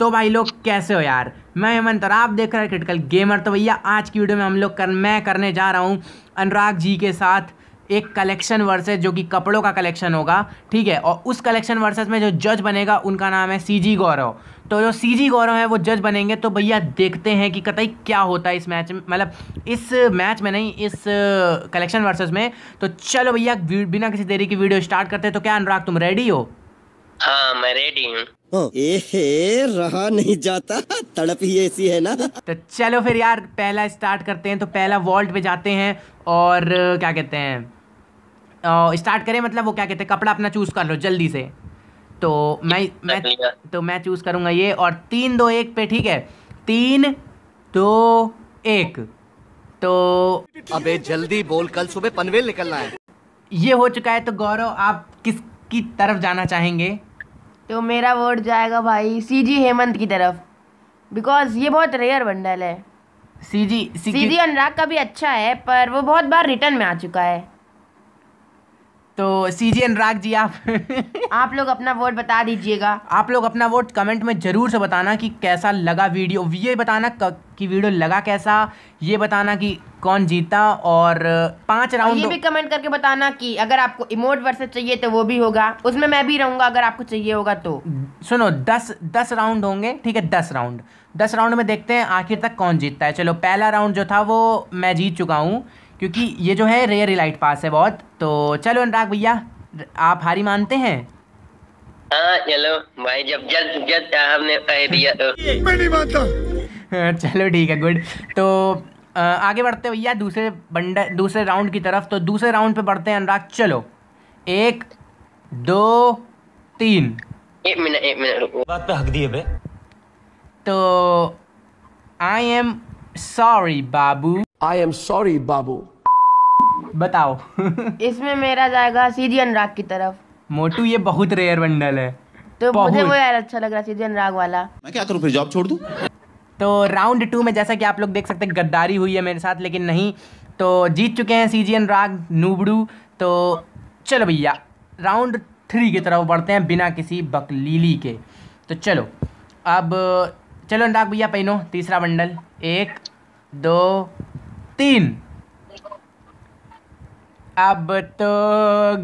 तो भाई लोग कैसे हो यार मैं हेमंत और आप देख रहे हैं क्रिटिकल गेमर तो भैया आज की वीडियो में हम लोग कर मैं करने जा रहा हूँ अनुराग जी के साथ एक कलेक्शन वर्सेस जो कि कपड़ों का कलेक्शन होगा ठीक है और उस कलेक्शन वर्सेस में जो जज बनेगा उनका नाम है सीजी गौरव तो जो सीजी गौरव है वो जज बनेंगे तो भैया देखते हैं कि कतई क्या होता है इस मैच में मतलब इस मैच में नहीं इस कलेक्शन वर्सेस में तो चलो भैया बिना किसी देरी की वीडियो स्टार्ट करते हैं तो क्या अनुराग तुम रेडी हो हाँ मैं रेडी हूँ हाँ। एहे रहा नहीं जाता तड़प ही ऐसी है ना तो चलो फिर यार पहला स्टार्ट करते हैं तो पहला वॉल्ट पे जाते हैं और क्या कहते हैं स्टार्ट करें मतलब वो क्या कहते हैं कपड़ा अपना चूज कर लो जल्दी से तो मैं मैं तो मैं चूज करूंगा ये और तीन दो एक पे ठीक है तीन दो एक तो अबे जल्दी बोल कल सुबह पनवेल निकलना है ये हो चुका है तो गौरव आप किसकी तरफ जाना चाहेंगे तो मेरा वोट जाएगा भाई सी जी हेमंत की तरफ बिकॉज ये बहुत रेयर बंडल है सी जी सी जी अनुराग का भी अच्छा है पर वो बहुत बार रिटर्न में आ चुका है तो सी जी अनुराग जी आप आप लोग अपना वोट बता दीजिएगा आप लोग अपना वोट कमेंट में ज़रूर से बताना कि कैसा लगा वीडियो ये बताना कि वीडियो लगा कैसा ये बताना कि कौन जीता और पांच राउंड ये भी कमेंट करके बताना कि अगर आपको इमोट वर्सेस चाहिए तो वो भी होगा उसमें मैं भी रहूँगा अगर आपको चाहिए होगा तो सुनो दस दस राउंड होंगे ठीक है दस राउंड दस राउंड में देखते हैं आखिर तक कौन जीतता है चलो पहला राउंड जो था वो मैं जीत चुका हूँ क्योंकि ये जो है रेयर इलाइट पास है बहुत तो चलो अनुराग भैया आप हारी मानते हैं हाँ, चलो भाई जब जब जब हमने दिया तो। मैं नहीं मानता हाँ, चलो ठीक है गुड तो आगे बढ़ते भैया दूसरे बंड दूसरे राउंड की तरफ तो दूसरे राउंड पे बढ़ते हैं अनुराग चलो एक दो तीन एक मिनट एक मिनट बात पे हक दिए बे तो आई एम सॉरी बाबू आई एम सॉरी बाबू बताओ इसमें मेरा जाएगा सीधी अनुराग की तरफ मोटू ये बहुत रेयर बंडल है तो मुझे वो यार अच्छा लग रहा सीधी अनुराग वाला मैं क्या करूँ फिर जॉब छोड़ दू तो राउंड टू में जैसा कि आप लोग देख सकते हैं गद्दारी हुई है मेरे साथ लेकिन नहीं तो जीत चुके हैं सी जी अनुराग नूबड़ू तो चलो भैया राउंड थ्री की तरफ बढ़ते हैं बिना किसी बकलीली के तो चलो अब चलो अनुराग भैया पहनो तीसरा बंडल एक दो तीन अब तो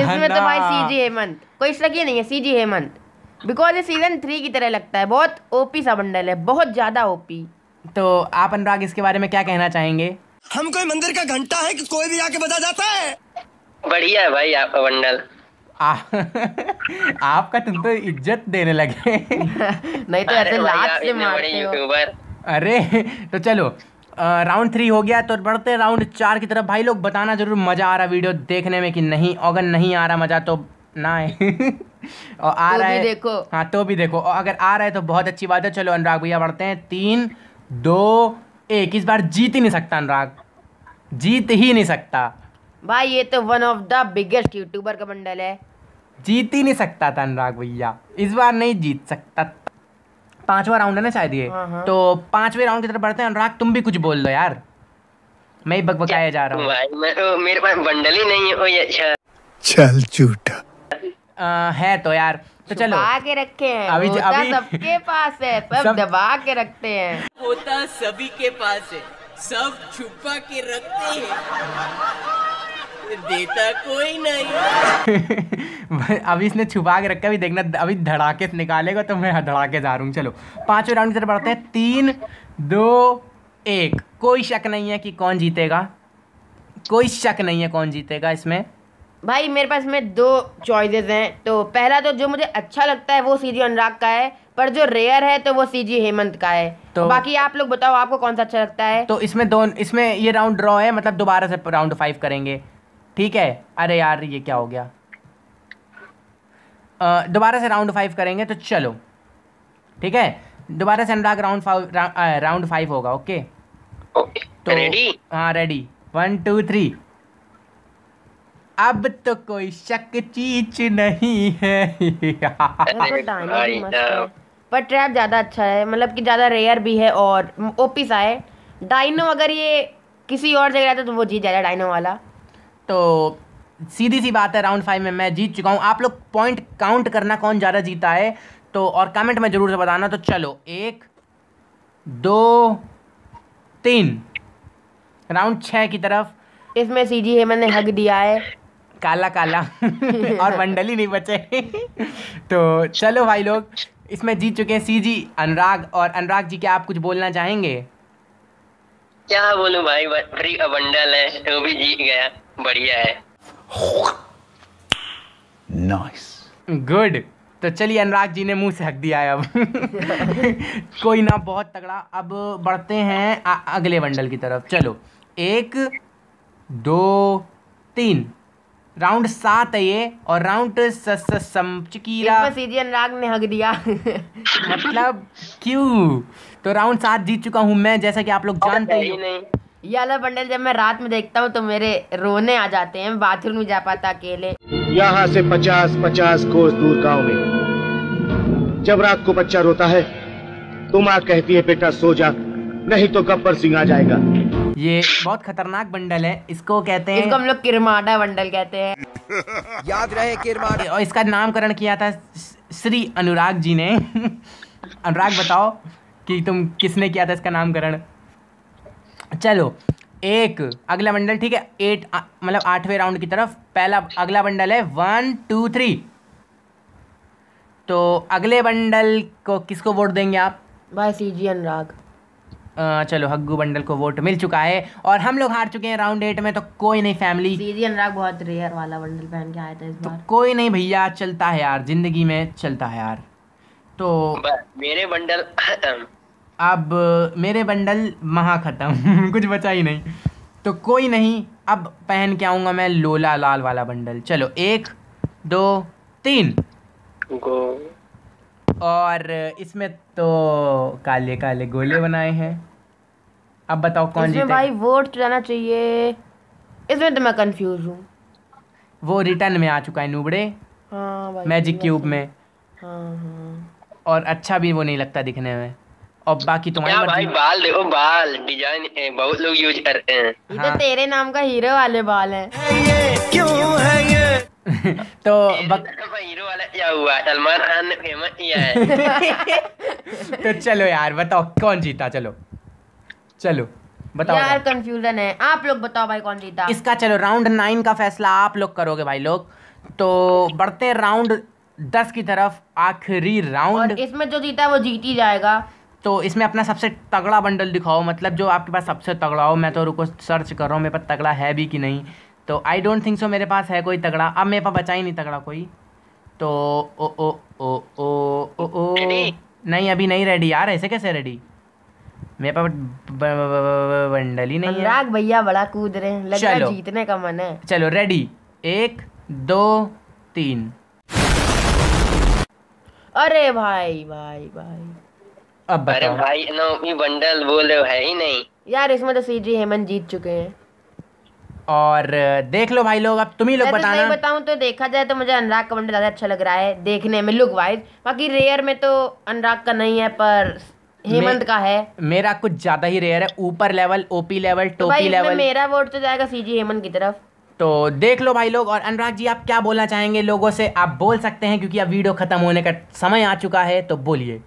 इसमें तो भाई सीजी हेमंत कोई शक ही नहीं है सीजी हेमंत बिकॉज ये सीजन थ्री की तरह लगता है बहुत ओपी सा बंडल है बहुत ज़्यादा ओपी तो आप अनुराग इसके बारे में क्या कहना चाहेंगे हम कोई मंदिर का घंटा है कि कोई भी आके बजा जाता है बढ़िया है भाई आपका बंडल आपका तुम तो इज्जत देने लगे नहीं तो ऐसे लात से मारते हो अरे तो चलो राउंड थ्री हो गया तो बढ़ते राउंड चार की तरफ भाई लोग बताना ज़रूर मज़ा आ रहा वीडियो देखने में कि नहीं अगर नहीं आ रहा मज़ा तो ना है और आ तो रहा है देखो हाँ तो भी देखो और अगर आ रहा है तो बहुत अच्छी बात है चलो अनुराग भैया बढ़ते हैं तीन दो एक इस बार जीत ही नहीं सकता अनुराग जीत ही नहीं सकता भाई ये तो one of the biggest YouTuber का बंडल है जीत ही नहीं सकता था अनुराग भैया इस बार नहीं जीत सकता पांचवा राउंड है ना शायद ये हाँ, हाँ। तो पांचवे राउंड की तरफ बढ़ते हैं अनुराग तुम भी कुछ बोल दो यार मैं ही बकबकाया जा रहा हूँ तो, मेरे पास बंडल ही नहीं हो अच्छा। चल झूठा है तो यार तो चलो के रखे हैं अभी होता अभी सबके पास है सब, सब दबा के रखते हैं होता सभी के पास है सब छुपा के रखते हैं देता कोई नहीं अभी इसने छुपा के रखा अभी देखना अभी धड़ाके से निकालेगा तो मैं धड़ाके से हारूँ चलो पाँचों राउंड जरा बढ़ते हैं तीन दो एक कोई शक नहीं है कि कौन जीतेगा कोई शक नहीं है कौन जीतेगा इसमें भाई मेरे पास में दो चॉइसेस हैं तो पहला तो जो मुझे अच्छा लगता है वो सीजी अनुराग का है पर जो रेयर है तो वो सीजी हेमंत का है तो बाकी आप लोग बताओ आपको कौन सा अच्छा लगता है तो इसमें दो इसमें ये राउंड ड्रॉ है मतलब दोबारा से राउंड फाइव करेंगे ठीक है अरे यार ये क्या हो गया दोबारा से राउंड फाइव करेंगे तो चलो ठीक है दोबारा से Anurag round five round five होगा ओके तो रेडी हाँ रेडी वन टू थ्री अब तो कोई शक चीज नहीं है पर ट्रैप ज़्यादा अच्छा है मतलब कि ज़्यादा रेयर भी है और ओपी सा है डाइनो अगर ये किसी और जगह रहता तो वो जीत जाएगा डाइनो वाला तो सीधी सी बात है राउंड फाइव में मैं जीत चुका हूँ आप लोग पॉइंट काउंट करना कौन ज़्यादा जीता है तो और कमेंट में ज़रूर से बताना तो चलो एक दो तीन राउंड छः की तरफ इसमें सी जी है मैंने हक दिया है काला काला और बंडल ही नहीं बचे तो चलो भाई लोग इसमें जीत चुके हैं सी जी अनुराग और अनुराग जी क्या आप कुछ बोलना चाहेंगे क्या बोलूं भाई फ्री अबंडल है वो तो भी जीत गया बढ़िया है नाइस गुड तो चलिए अनुराग जी ने मुंह से हक दिया है अब कोई ना बहुत तगड़ा अब बढ़ते हैं आ, अगले बंडल की तरफ चलो एक दो तीन राउंड सात है ये और राउंड अनुराग ने हक दिया मतलब क्यों तो राउंड सात जीत चुका हूं मैं जैसा कि आप लोग जानते ही नहीं ये बंडल जब मैं रात में देखता हूँ तो मेरे रोने आ जाते हैं बाथरूम में जा पाता अकेले यहाँ से पचास पचास कोस दूर गाँव में जब रात को बच्चा रोता है तो माँ कहती है बेटा सो जा नहीं तो गब्बर सिंह आ जाएगा ये बहुत खतरनाक बंडल है इसको कहते हैं इसको हम लोग किरमाडा बंडल कहते हैं याद रहे किरमाडा और इसका नामकरण किया था श्री अनुराग जी ने अनुराग बताओ कि तुम किसने किया था इसका नामकरण चलो एक अगला बंडल ठीक है एट मतलब आठवें राउंड की तरफ पहला अगला बंडल है वन टू थ्री तो अगले बंडल को किसको वोट देंगे आप भाई सी जी अनुराग चलो हग्गू बंडल को वोट मिल चुका है और हम लोग हार चुके हैं राउंड एट में तो कोई नहीं फैमिली सीजी अनुराग बहुत रेयर वाला बंडल पहन के आया था इस तो बार कोई नहीं भैया चलता है यार जिंदगी में चलता है यार तो मेरे बंडल अब मेरे बंडल महा ख़त्म कुछ बचा ही नहीं तो कोई नहीं अब पहन के आऊँगा मैं लोला लाल वाला बंडल चलो एक दो तीन और इसमें तो काले काले गोले बनाए हैं अब बताओ कौन जीतेगा भाई वोट जाना चाहिए इसमें तो मैं कंफ्यूज हूँ वो रिटर्न में आ चुका है नूबड़े हाँ मैजिक क्यूब में हाँ हाँ और अच्छा भी वो नहीं लगता दिखने में और बाकी तुम्हारे बाल देखो बाल डिजाइन बहुत लोग यूज करते हैं हाँ। तेरे नाम का हीरो वाले बाल हैं क्यों है ये तो बक... हीरो वाला हुआ सलमान खान ने फेमस किया है तो चलो यार बताओ कौन जीता चलो चलो बताओ यार कंफ्यूजन है आप लोग बताओ भाई कौन जीता इसका चलो राउंड नाइन का फैसला आप लोग करोगे भाई लोग तो बढ़ते राउंड दस की तरफ आखिरी राउंड इसमें जो जीता वो जीत ही जाएगा तो इसमें अपना सबसे तगड़ा बंडल दिखाओ मतलब जो आपके पास सबसे तगड़ा हो मैं तो रुको सर्च कर रहा हूँ मेरे पास तगड़ा है भी कि नहीं तो आई डोंट थिंक सो मेरे पास है कोई तगड़ा अब मेरे पास बचा ही नहीं तगड़ा कोई तो ओ ओ ओ ओ ओ ओ नहीं अभी नहीं रेडी यार ऐसे कैसे रेडी मेरे पास बंडल ही नहीं है भैया बड़ा कूद रहे हैं चलो जीतने का मन है चलो रेडी एक दो तीन अरे भाई भाई भाई अब बताओ अरे भाई नो भी बंडल बोल रहे हो है ही नहीं यार इसमें तो सीजी हेमन जीत चुके हैं और देख लो भाई लोग अब तुम ही लोग तो बताना मैं बताऊं तो देखा जाए तो मुझे अनुराग का बंडल ज़्यादा अच्छा लग रहा है देखने में लुक वाइज बाकी रेयर में तो अनुराग का नहीं है पर हेमंत का है मेरा कुछ ज्यादा ही रेयर है ऊपर लेवल ओपी लेवल टोपी लेवल मेरा वोट तो जाएगा सीजी हेमंत की तरफ तो देख लो भाई लोग और अनुराग जी आप क्या बोलना चाहेंगे लोगों से आप बोल सकते हैं क्योंकि अब वीडियो खत्म होने का समय आ चुका है तो बोलिए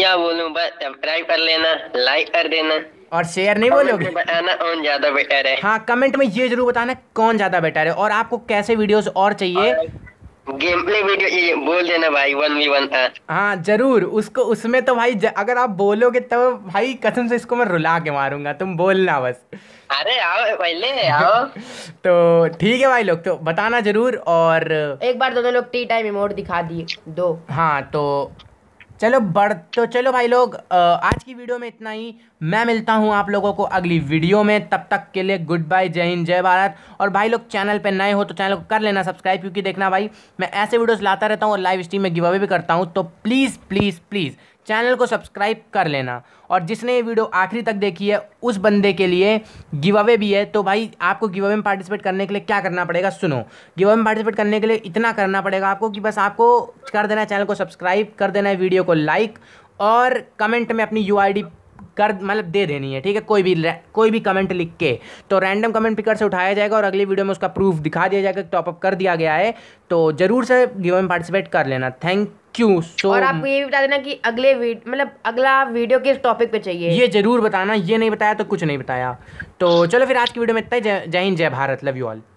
क्या बोलूँ बस सब्सक्राइब कर लेना लाइक कर देना और शेयर नहीं बोलोगे बताना कौन ज्यादा बेटर है हाँ कमेंट में ये जरूर बताना कौन ज्यादा बेटर है और आपको कैसे वीडियोस और चाहिए गेम प्ले वीडियो ये बोल देना भाई वन वी वन था हाँ जरूर उसको उसमें तो भाई अगर आप बोलोगे तब तो भाई कसम से इसको मैं रुला के मारूंगा तुम बोलना बस अरे आओ पहले आओ तो ठीक है भाई लोग तो बताना जरूर और एक बार दोनों लोग टी टाइम इमोट दिखा दिए दो हाँ तो चलो बढ़ तो चलो भाई लोग आज की वीडियो में इतना ही मैं मिलता हूँ आप लोगों को अगली वीडियो में तब तक के लिए गुड बाय जय हिंद जय भारत और भाई लोग चैनल पर नए हो तो चैनल को कर लेना सब्सक्राइब क्योंकि देखना भाई मैं ऐसे वीडियोज़ लाता रहता हूँ और लाइव स्ट्रीम में गिव अवे भी करता हूँ तो प्लीज़ प्लीज़ प्लीज़ चैनल को सब्सक्राइब कर लेना और जिसने ये वीडियो आखिरी तक देखी है उस बंदे के लिए गिव अवे भी है तो भाई आपको गिव अवे में पार्टिसिपेट करने के लिए क्या करना पड़ेगा सुनो गिव अवे में पार्टिसिपेट करने के लिए इतना करना पड़ेगा आपको कि बस आपको कर देना है चैनल को सब्सक्राइब कर देना है वीडियो को लाइक और कमेंट में अपनी यू कर मतलब दे देनी है ठीक है कोई भी कोई भी कमेंट लिख के तो रैंडम कमेंट पिकर से उठाया जाएगा और अगली वीडियो में उसका प्रूफ दिखा दिया जाएगा टॉपअप कर दिया गया है तो ज़रूर से गिव में पार्टिसिपेट कर लेना थैंक क्यों सो so, और आपको ये भी बता देना कि अगले मतलब अगला वीडियो किस टॉपिक पे चाहिए ये जरूर बताना ये नहीं बताया तो कुछ नहीं बताया तो चलो फिर आज की वीडियो में इतना ही जय हिंद जय भारत लव यू ऑल